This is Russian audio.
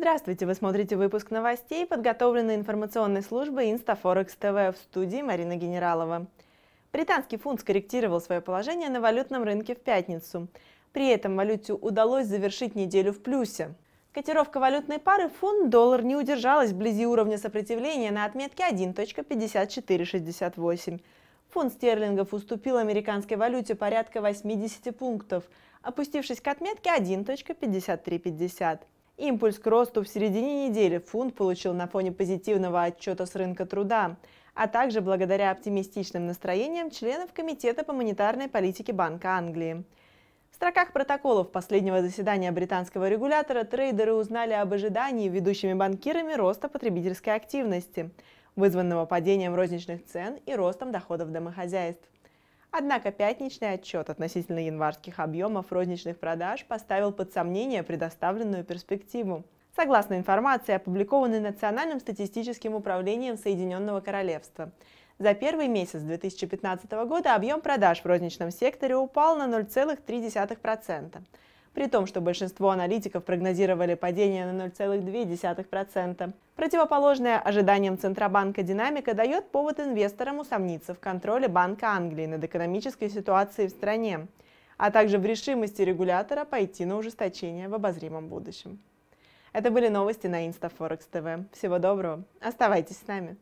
Здравствуйте, вы смотрите выпуск новостей, подготовленный информационной службой Инстафорекс ТВ в студии Марина Генералова. Британский фунт скорректировал свое положение на валютном рынке в пятницу. При этом валюте удалось завершить неделю в плюсе. Котировка валютной пары фунт-доллар не удержалась вблизи уровня сопротивления на отметке 1.5468. Фунт стерлингов уступил американской валюте порядка 80 пунктов, опустившись к отметке 1.5350. Импульс к росту в середине недели фунт получил на фоне позитивного отчета с рынка труда, а также благодаря оптимистичным настроениям членов Комитета по монетарной политике Банка Англии. В строках протоколов последнего заседания британского регулятора трейдеры узнали об ожидании ведущими банкирами роста потребительской активности, вызванного падением розничных цен и ростом доходов домохозяйств. Однако пятничный отчет относительно январских объемов розничных продаж поставил под сомнение предоставленную перспективу. Согласно информации, опубликованной Национальным статистическим управлением Соединенного Королевства, за первый месяц 2015 года объем продаж в розничном секторе упал на 0,3% при том, что большинство аналитиков прогнозировали падение на 0,2%. Противоположная ожиданиям Центробанка динамика дает повод инвесторам усомниться в контроле Банка Англии над экономической ситуацией в стране, а также в решимости регулятора пойти на ужесточение в обозримом будущем. Это были новости на InstaForex TV. Всего доброго. Оставайтесь с нами.